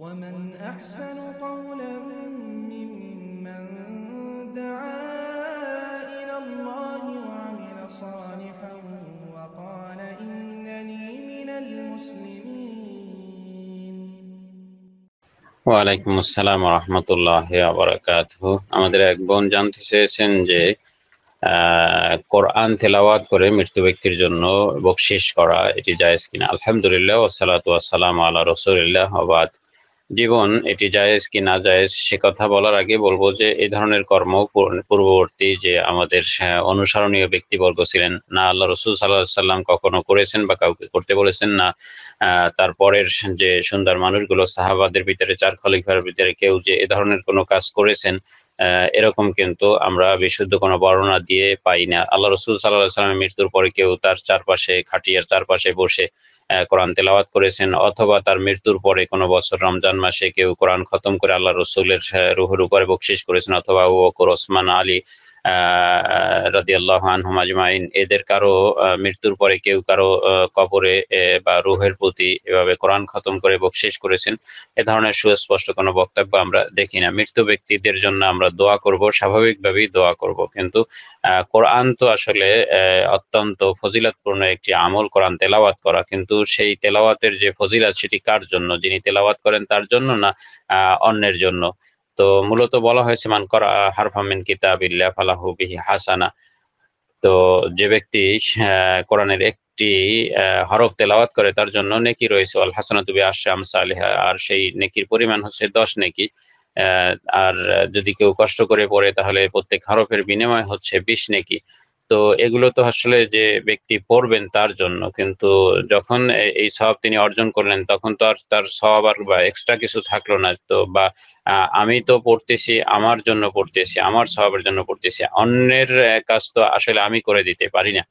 ومن أحسن قولا ممن دعا إلى الله وعمل صالحا وقال إنني من المسلمين ওয়ালাইকুম আসসালাম রহমতুল্লাহ আবরাকাত আমাদের এক বোন জানতে চেয়েছেন যে কোরআন তেলাওয়াত করে মৃত্যু ব্যক্তির জন্য বকশিস করা এটি জায়েজ কিনা আলহামদুলিল্লাহ ওসালাত ওয়াসালাম আল্লাহ রসুলিল্লাহ আবাদ জীবন এটি জায়েজ কি না জায়েজ সে কথা বলার আগে বলবো যে এই ধরনের কর্ম পূর্ববর্তী যে আমাদের অনুসরণীয় ব্যক্তিবর্গ ছিলেন না আল্লাহ রসুল সাল্লাহ সাল্লাম কখনো করেছেন বা কাউকে করতে বলেছেন না তারপরের যে সুন্দর মানুষগুলো সাহাবাদের ভিতরে চার খলিফার ভিতরে কেউ যে এ ধরনের কোনো কাজ করেছেন এরকম কিন্তু আমরা বিশুদ্ধ কোনো বর্ণনা দিয়ে পাই না আল্লাহ রসুল সাল্লাহ সাল্লামের মৃত্যুর পরে কেউ তার চারপাশে খাটিয়ার চারপাশে বসে কোরআন তেলাওয়াত করেছেন অথবা তার মৃত্যুর পরে কোনো বছর রমজান মাসে কেউ কোরআন খতম করে আল্লাহ রসুলের রুহুর উপরে বকশিস করেছেন অথবা ও ওকর ওসমান আলী রাজিয়াল্লাহ আনহুম আজমাইন এদের কারো মৃত্যুর পরে কেউ কারো কবরে বা রুহের প্রতি এভাবে কোরআন খতম করে বকশেষ করেছেন এ ধরনের সুস্পষ্ট কোনো বক্তব্য আমরা দেখি না মৃত্যু ব্যক্তিদের জন্য আমরা দোয়া করব স্বাভাবিকভাবেই দোয়া করব কিন্তু কোরআন তো আসলে অত্যন্ত ফজিলাতপূর্ণ একটি আমল কোরআন তেলাওয়াত করা কিন্তু সেই তেলাওয়াতের যে ফজিলাত সেটি কার জন্য যিনি তেলাওয়াত করেন তার জন্য না অন্যের জন্য তো মূলত বলা হয়েছে মান করা হারফামিন ইল্লা ফালাহু বিহি হাসানা তো যে ব্যক্তি কোরআনের একটি হরফ তেলাওয়াত করে তার জন্য নেকি রয়েছে আল হাসানা তুবি আশাম আলিহা আর সেই নেকির পরিমাণ হচ্ছে দশ নেকি আর যদি কেউ কষ্ট করে পড়ে তাহলে প্রত্যেক হরফের বিনিময় হচ্ছে বিশ নেকি তো এগুলো তো আসলে যে ব্যক্তি পড়বেন তার জন্য কিন্তু যখন এই সব তিনি অর্জন করলেন তখন তো আর তার সব আর বা এক্সট্রা কিছু থাকলো না তো বা আমি তো পড়তেছি আমার জন্য পড়তেছি আমার সবের জন্য পড়তেছি অন্যের কাজ তো আসলে আমি করে দিতে পারি না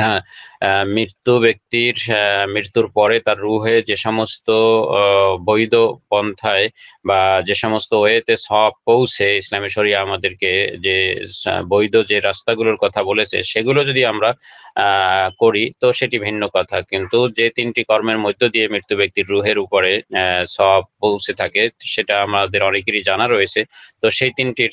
হ্যাঁ মৃত্যু ব্যক্তির মৃত্যুর পরে তার রুহে যে সমস্ত বৈধ পন্থায় বা যে সমস্ত ওয়েতে সব পৌঁছে ইসলামী শরিয়া আমাদেরকে যে বৈধ যে রাস্তাগুলোর কথা বলেছে সেগুলো যদি আমরা করি তো সেটি ভিন্ন কথা কিন্তু যে তিনটি কর্মের মধ্য দিয়ে মৃত্যু ব্যক্তির রুহের উপরে সব পৌঁছে থাকে সেটা আমাদের অনেকেরই জানা রয়েছে তো সেই তিনটির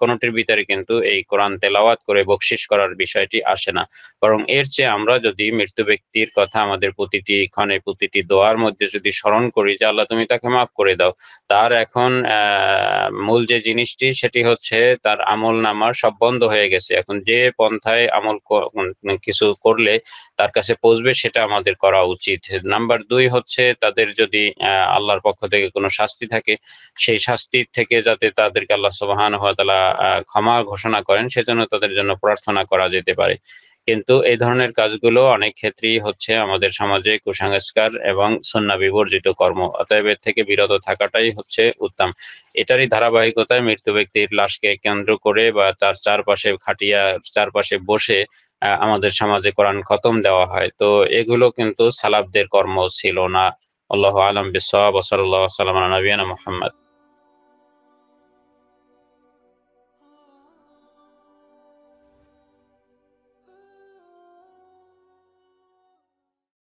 কোনোটির ভিতরে কিন্তু এই কোরআন তেলাওয়াত করে বকশিস করার বিষয়টি আসে না বরং এ এর চেয়ে আমরা যদি মৃত্যু ব্যক্তির কথা আমাদের প্রতিটি ক্ষণে প্রতিটি দোয়ার মধ্যে যদি স্মরণ করি যে আল্লাহ তুমি তাকে মাফ করে দাও তার এখন মূল যে জিনিসটি সেটি হচ্ছে তার আমল নামার সব বন্ধ হয়ে গেছে এখন যে পন্থায় আমল মানে কিছু করলে তার কাছে পৌঁছবে সেটা আমাদের করা উচিত নাম্বার দুই হচ্ছে তাদের যদি আল্লাহর পক্ষ থেকে কোনো শাস্তি থাকে সেই শাস্তির থেকে যাতে তাদেরকে আল্লাহ সুবাহান ক্ষমা ঘোষণা করেন সেজন্য তাদের জন্য প্রার্থনা করা যেতে পারে কিন্তু এই ধরনের কাজগুলো অনেক ক্ষেত্রেই হচ্ছে আমাদের সমাজে কুসংস্কার এবং সন্না বিবর্জিত কর্ম অতএব এর থেকে বিরত থাকাটাই হচ্ছে উত্তম এটারই ধারাবাহিকতায় মৃত্যু ব্যক্তির লাশকে কেন্দ্র করে বা তার চারপাশে খাটিয়া চারপাশে বসে আমাদের সমাজে কোরআন খতম দেওয়া হয় তো এগুলো কিন্তু সালাবদের কর্ম ছিল না আল্লাহ আলম বিসাল্লাহ সালাম নবীনা মোহাম্মদ